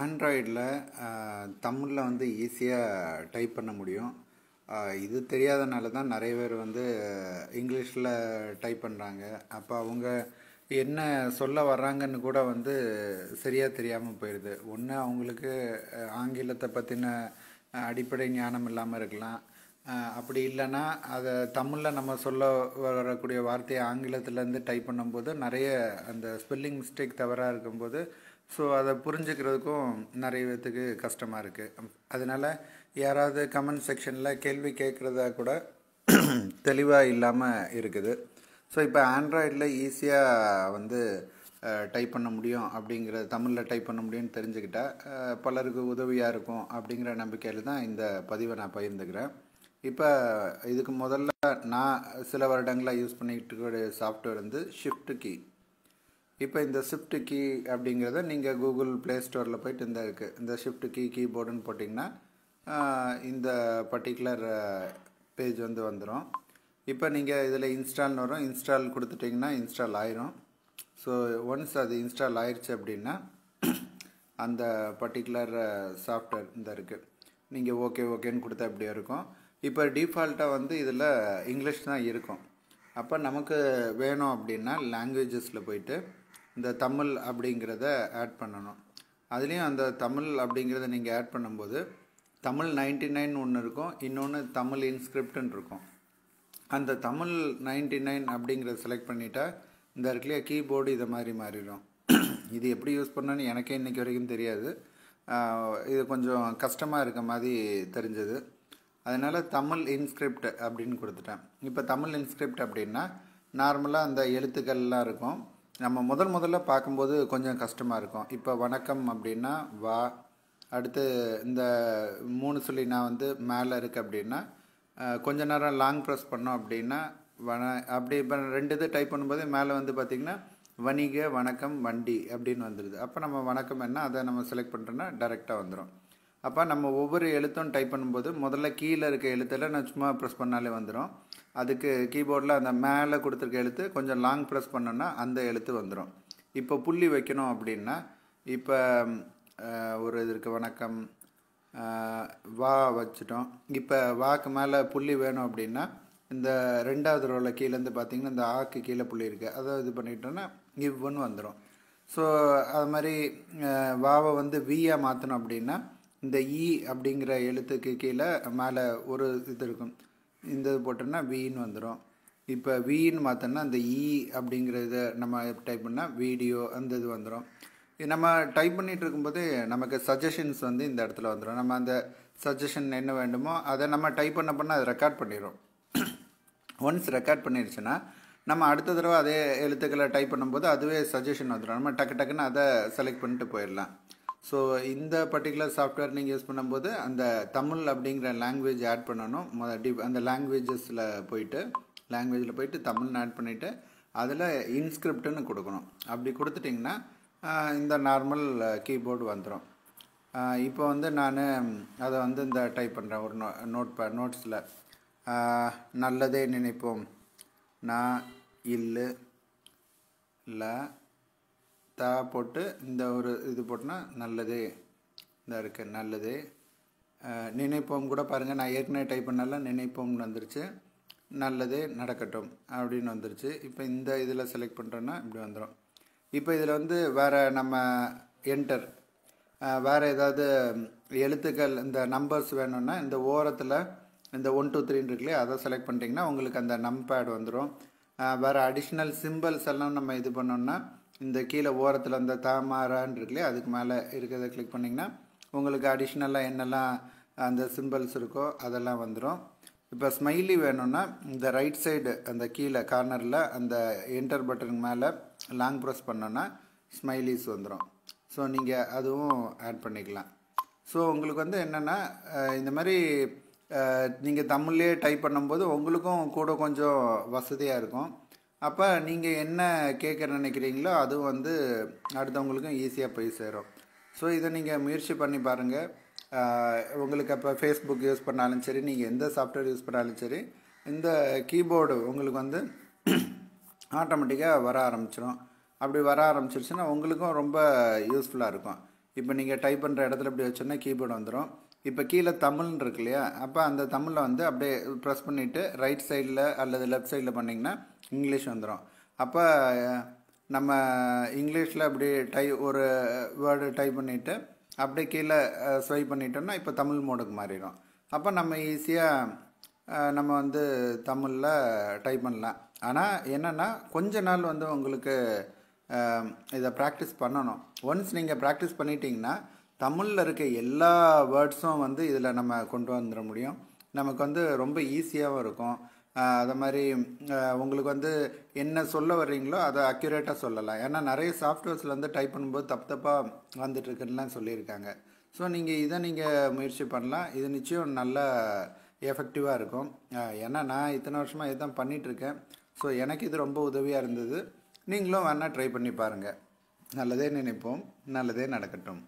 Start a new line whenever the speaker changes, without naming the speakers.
ஆண்ட்ராய்டில் தமிழில் வந்து ஈஸியாக டைப் பண்ண முடியும் இது தெரியாதனால தான் நிறைய பேர் வந்து இங்கிலீஷில் டைப் பண்ணுறாங்க அப்போ அவங்க என்ன சொல்ல வர்றாங்கன்னு கூட வந்து சரியாக தெரியாமல் போயிடுது ஒன்று அவங்களுக்கு ஆங்கிலத்தை பற்றின அடிப்படை ஞானம் இல்லாமல் இருக்கலாம் அப்படி இல்லைன்னா அதை தமிழில் நம்ம சொல்ல வரக்கூடிய வார்த்தையை ஆங்கிலத்துலேருந்து டைப் பண்ணும்போது நிறைய அந்த ஸ்பெல்லிங் மிஸ்டேக் தவறாக இருக்கும்போது ஸோ அதை புரிஞ்சுக்கிறதுக்கும் நிறைய பேத்துக்கு கஷ்டமாக இருக்குது அதனால் யாராவது கமெண்ட் செக்ஷனில் கேள்வி கேட்குறதா கூட தெளிவாக இல்லாமல் இருக்குது ஸோ இப்போ ஆண்ட்ராய்டில் ஈஸியாக வந்து டைப் பண்ண முடியும் அப்படிங்கிற தமிழில் டைப் பண்ண முடியும்னு தெரிஞ்சுக்கிட்டால் பலருக்கு உதவியாக இருக்கும் அப்படிங்கிற நம்பிக்கையில் தான் இந்த பதிவை நான் பகிர்ந்துக்கிறேன் இப்போ இதுக்கு முதல்ல நான் சில வருடங்களாக யூஸ் பண்ணிக்கிட்டு சாஃப்ட்வேர் வந்து ஷிஃப்ட் கீ இப்போ இந்த ஷிஃப்ட் கீ அப்படிங்கிறத நீங்கள் கூகுள் ப்ளே ஸ்டோரில் போயிட்டு இந்த இருக்குது இந்த ஷிஃப்ட் கீ கீபோர்டுன்னு போட்டிங்கன்னா இந்த பர்டிகுலர் பேஜ் வந்து வந்துடும் இப்போ நீங்கள் இதில் இன்ஸ்டால்னு வரும் இன்ஸ்டால் கொடுத்துட்டிங்கன்னா இன்ஸ்டால் ஆயிரும் ஸோ ஒன்ஸ் அது இன்ஸ்டால் ஆயிடுச்சு அப்படின்னா அந்த பர்டிகுலர் சாஃப்ட்வேர் இந்த இருக்குது நீங்கள் ஓகே ஓகேன்னு கொடுத்தா அப்படியே இருக்கும் இப்போ டிஃபால்ட்டாக வந்து இதில் இங்கிலீஷ் தான் இருக்கும் அப்போ நமக்கு வேணும் அப்படின்னா லாங்குவேஜஸில் போயிட்டு இந்த தமிழ் அப்படிங்கிறத ஆட் பண்ணணும் அதுலேயும் அந்த தமிழ் அப்படிங்கிறத நீங்கள் ஆட் பண்ணும்போது தமிழ் நைன்டி நைன் ஒன்று இருக்கும் இன்னொன்று தமிழ் இன்ஸ்கிரிப்டுன்னு இருக்கும் அந்த தமிழ் நைன்டி நைன் அப்படிங்கிறத செலக்ட் பண்ணிட்டா இந்த இடத்துலையே கீபோர்டு இதை மாதிரி மாறிடும் இது எப்படி யூஸ் பண்ணணும்னு எனக்கே இன்றைக்கி வரைக்கும் தெரியாது இது கொஞ்சம் கஷ்டமாக இருக்க மாதிரி தெரிஞ்சது அதனால் தமிழ் இன்ஸ்கிரிப்ட் அப்படின்னு கொடுத்துட்டேன் இப்போ தமிழ் இன்ஸ்கிரிப்ட் அப்படின்னா நார்மலாக அந்த எழுத்துக்கள்லாம் இருக்கும் நம்ம முதல் முதல்ல பார்க்கும்போது கொஞ்சம் கஷ்டமாக இருக்கும் இப்போ வணக்கம் அப்படின்னா வா அடுத்து இந்த மூணு சொல்லி நான் வந்து மேலே இருக்குது அப்படின்னா கொஞ்ச நேரம் லாங் ப்ரெஸ் பண்ணோம் அப்படின்னா வன அப்படி இப்போ ரெண்டு இது டைப் பண்ணும்போது மேலே வந்து பார்த்திங்கன்னா வணிக வணக்கம் வண்டி அப்படின்னு வந்துடுது அப்போ நம்ம வணக்கம் என்ன அதை நம்ம செலக்ட் பண்ணுறோன்னா டேரெக்டாக வந்துடும் அப்போ நம்ம ஒவ்வொரு எழுத்தும் டைப் பண்ணும்போது முதல்ல கீழே இருக்க எழுத்தில் நான் சும்மா ப்ரெஸ் பண்ணாலே வந்துடும் அதுக்கு கீபோர்டில் அந்த மேலே கொடுத்துருக்க எழுத்து கொஞ்சம் லாங் ப்ரெஸ் பண்ணோன்னா அந்த எழுத்து வந்துடும் இப்போ புள்ளி வைக்கணும் அப்படின்னா இப்போ ஒரு இதற்கு வணக்கம் வா வச்சுட்டோம் இப்போ வாக்கு மேலே புள்ளி வேணும் அப்படின்னா இந்த ரெண்டாவது ரோவில் கீழேருந்து பார்த்தீங்கன்னா இந்த ஆக்கு கீழே புள்ளி இருக்குது அதை இது பண்ணிட்டோன்னா இவ்வுன்னு வந்துடும் ஸோ அது மாதிரி வாவை வந்து வியாக மாற்றணும் அப்படின்னா இந்த இ அப்படிங்கிற எழுத்துக்கு கீழே மேலே ஒரு இது இருக்கும் இந்த இது போட்டோன்னா வின்னு வந்துடும் இப்போ வின்னு பார்த்தோன்னா அந்த இ அப்படிங்கிறத நம்ம டைப் பண்ணால் வீடியோ அந்த இது வந்துடும் நம்ம டைப் பண்ணிகிட்டு இருக்கும்போது நமக்கு சஜஷன்ஸ் வந்து இந்த இடத்துல வந்துடும் நம்ம அந்த சஜஷன் என்ன வேண்டுமோ அதை நம்ம டைப் பண்ண பண்ண அதை ரெக்கார்ட் பண்ணிடும் ஒன்ஸ் ரெக்கார்ட் பண்ணிடுச்சுன்னா நம்ம அடுத்த தடவை அதே எழுத்துக்களை டைப் பண்ணும்போது அதுவே சஜஷன் வந்துடும் நம்ம டக்கு டக்குன்னு அதை செலக்ட் பண்ணிட்டு போயிடலாம் ஸோ இந்த பர்டிகுலர் சாஃப்ட்வேர் நீங்கள் யூஸ் பண்ணும்போது அந்த தமிழ் அப்படிங்கிற லாங்குவேஜ் ஆட் பண்ணணும் டி அந்த லாங்குவேஜஸில் போயிட்டு லாங்குவேஜில் போயிட்டு தமிழ்னு ஆட் பண்ணிவிட்டு அதில் இன்ஸ்கிரிப்டுன்னு கொடுக்கணும் அப்படி கொடுத்துட்டிங்கன்னா இந்த நார்மல் கீபோர்டு வந்துடும் இப்போ வந்து நான் அதை வந்து இந்த டைப் பண்ணுறேன் ஒரு நோ நோட் ப நோட்ஸில் நல்லதே நினைப்போம் நான் இல்லை ல தா போட்டு இந்த ஒரு இது போட்டோன்னா நல்லது இந்த இருக்குது நல்லது நினைப்போம் கூட பாருங்கள் நான் ஏற்கனவே டைப் பண்ணால நினைப்போம்னு வந்துருச்சு நல்லது நடக்கட்டும் அப்படின்னு வந்துருச்சு இப்போ இந்த இதில் செலக்ட் பண்ணுறோன்னா இப்படி வந்துடும் இப்போ இதில் வந்து வேறு நம்ம என்டர் வேறு ஏதாவது எழுத்துக்கள் இந்த நம்பர்ஸ் வேணும்னா இந்த ஓரத்தில் இந்த ஒன் டூ த்ரீன்னு இருக்குல்லே அதை செலக்ட் பண்ணிட்டீங்கன்னா உங்களுக்கு அந்த நம்பேட் வந்துடும் வேறு அடிஷ்னல் சிம்பிள்ஸ் எல்லாம் நம்ம இது பண்ணோம்னா இந்த கீழே ஓரத்தில் அந்த தாமாரான் இருக்குல்லையே அதுக்கு மேலே இருக்கிறத கிளிக் பண்ணிங்கன்னா உங்களுக்கு அடிஷ்னலாக என்னெல்லாம் அந்த சிம்பிள்ஸ் இருக்கோ அதெல்லாம் வந்துடும் இப்போ ஸ்மைலி வேணும்னா இந்த ரைட் சைடு அந்த கீழே கார்னரில் அந்த என்டர் பட்டனுக்கு மேலே லாங் ப்ரெஸ் பண்ணோன்னா ஸ்மைலிஸ் வந்துடும் ஸோ நீங்கள் அதுவும் ஆட் பண்ணிக்கலாம் ஸோ உங்களுக்கு வந்து என்னென்னா இந்த மாதிரி நீங்கள் தமிழ்லேயே டைப் பண்ணும்போது உங்களுக்கும் கூட கொஞ்சம் வசதியாக இருக்கும் அப்போ நீங்கள் என்ன கேட்க நினைக்கிறீங்களோ அதுவும் வந்து அடுத்தவங்களுக்கும் ஈஸியாக போய் சேரும் ஸோ இதை நீங்கள் முயற்சி பண்ணி பாருங்கள் உங்களுக்கு அப்போ ஃபேஸ்புக் யூஸ் பண்ணாலும் சரி நீங்கள் எந்த சாஃப்ட்வேர் யூஸ் பண்ணாலும் சரி இந்த கீபோர்டு உங்களுக்கு வந்து ஆட்டோமேட்டிக்காக வர ஆரம்பிச்சிடும் அப்படி வர ஆரம்பிச்சிருச்சுன்னா உங்களுக்கும் ரொம்ப யூஸ்ஃபுல்லாக இருக்கும் இப்போ நீங்கள் டைப் பண்ணுற இடத்துல இப்படி வச்சோன்னா கீபோர்டு வந்துடும் இப்போ கீழே தமிழ்னு இருக்கு இல்லையா அப்போ அந்த தமிழில் வந்து அப்படியே ப்ரெஸ் பண்ணிவிட்டு ரைட் சைடில் அல்லது லெஃப்ட் சைடில் பண்ணிங்கன்னா இங்கிலீஷ் வந்துடும் அப்போ நம்ம இங்கிலீஷில் அப்படி டை ஒரு வேர்டு டைப் பண்ணிவிட்டு அப்படியே கீழே ஸ்வை பண்ணிட்டோம்னா இப்போ தமிழ் மோடுக்கு மாறிடும் அப்போ நம்ம ஈஸியாக நம்ம வந்து தமிழில் டைப் பண்ணலாம் ஆனால் என்னென்னா கொஞ்ச நாள் வந்து உங்களுக்கு இதை ப்ராக்டிஸ் பண்ணணும் ஒன்ஸ் நீங்கள் ப்ராக்டிஸ் பண்ணிட்டீங்கன்னா தமிழில் இருக்க எல்லா வேர்ட்ஸும் வந்து இதில் நம்ம கொண்டு வந்துட முடியும் நமக்கு வந்து ரொம்ப ஈஸியாகவும் இருக்கும் அது மாதிரி உங்களுக்கு வந்து என்ன சொல்ல வர்றீங்களோ அதை அக்யூரேட்டாக சொல்லலாம் ஏன்னா நிறைய சாஃப்ட்வேர்ஸில் வந்து டைப் பண்ணும்போது தப்பு தப்பாக வந்துட்டுருக்குன்னுலாம் சொல்லியிருக்காங்க ஸோ நீங்கள் இதை நீங்கள் முயற்சி பண்ணலாம் இது நிச்சயம் நல்லா எஃபெக்டிவாக இருக்கும் ஏன்னா நான் இத்தனை வருஷமாக இதுதான் பண்ணிகிட்ருக்கேன் ஸோ எனக்கு இது ரொம்ப உதவியாக இருந்தது நீங்களும் வேணால் ட்ரை பண்ணி பாருங்கள் நல்லதே நினைப்போம் நல்லதே நடக்கட்டும்